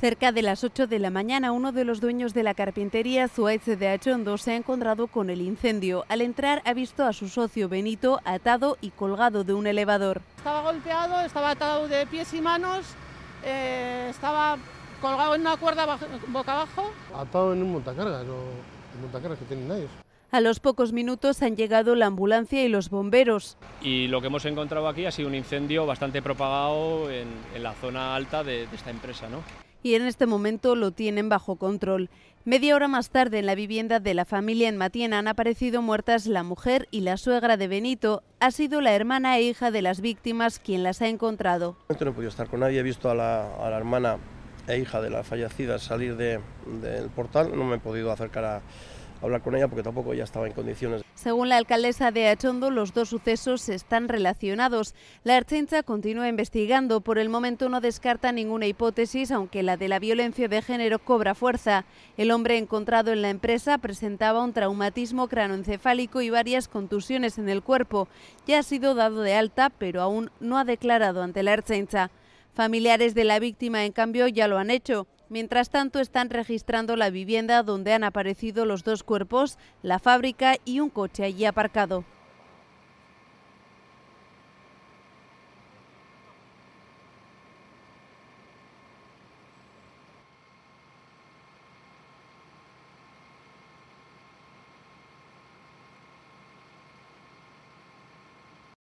Cerca de las 8 de la mañana, uno de los dueños de la carpintería Suárez de Achondo se ha encontrado con el incendio. Al entrar ha visto a su socio Benito atado y colgado de un elevador. Estaba golpeado, estaba atado de pies y manos, eh, estaba colgado en una cuerda boca abajo. Atado en un montacargas, no en montacargas que tienen ellos. A los pocos minutos han llegado la ambulancia y los bomberos. Y lo que hemos encontrado aquí ha sido un incendio bastante propagado en, la zona alta de, de esta empresa. ¿no? y en este momento lo tienen bajo control. Media hora más tarde, en la vivienda de la familia en Matiena han aparecido muertas la mujer y la suegra de Benito. Ha sido la hermana e hija de las víctimas quien las ha encontrado. No he podido estar con nadie, he visto a la, hermana e hija de la fallecida salir del portal, no me he podido acercar a hablar con ella porque tampoco ella estaba en condiciones. Según la alcaldesa de Achondo, los dos sucesos están relacionados. La Ertzaintza continúa investigando. Por el momento no descarta ninguna hipótesis, aunque la de la violencia de género cobra fuerza. El hombre encontrado en la empresa presentaba un traumatismo cranoencefálico y varias contusiones en el cuerpo. Ya ha sido dado de alta, pero aún no ha declarado ante la Ertzaintza. Familiares de la víctima, en cambio, ya lo han hecho. Mientras tanto, están registrando la vivienda donde han aparecido los dos cuerpos, la fábrica y un coche allí aparcado.